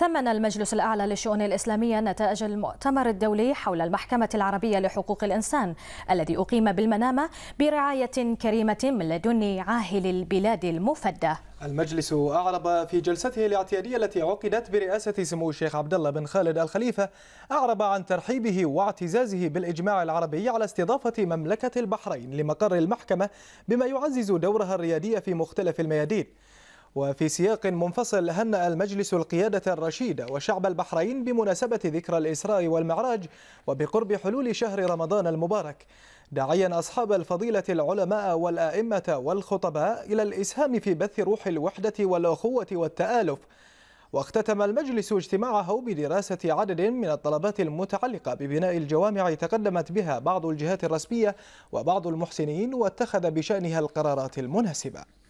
ثمن المجلس الأعلى للشؤون الإسلامية نتائج المؤتمر الدولي حول المحكمة العربية لحقوق الإنسان الذي أقيم بالمنامة برعاية كريمة من لدن عاهل البلاد المفدى المجلس أعرب في جلسته الاعتيادية التي عقدت برئاسة سمو الشيخ عبد الله بن خالد الخليفة أعرب عن ترحيبه واعتزازه بالإجماع العربي على استضافة مملكة البحرين لمقر المحكمة بما يعزز دورها الريادي في مختلف الميادين وفي سياق منفصل هنأ المجلس القيادة الرشيدة وشعب البحرين بمناسبة ذكرى الإسراء والمعراج وبقرب حلول شهر رمضان المبارك داعيا أصحاب الفضيلة العلماء والآئمة والخطباء إلى الإسهام في بث روح الوحدة والأخوة والتآلف واختتم المجلس اجتماعه بدراسة عدد من الطلبات المتعلقة ببناء الجوامع تقدمت بها بعض الجهات الرسمية وبعض المحسنين واتخذ بشأنها القرارات المناسبة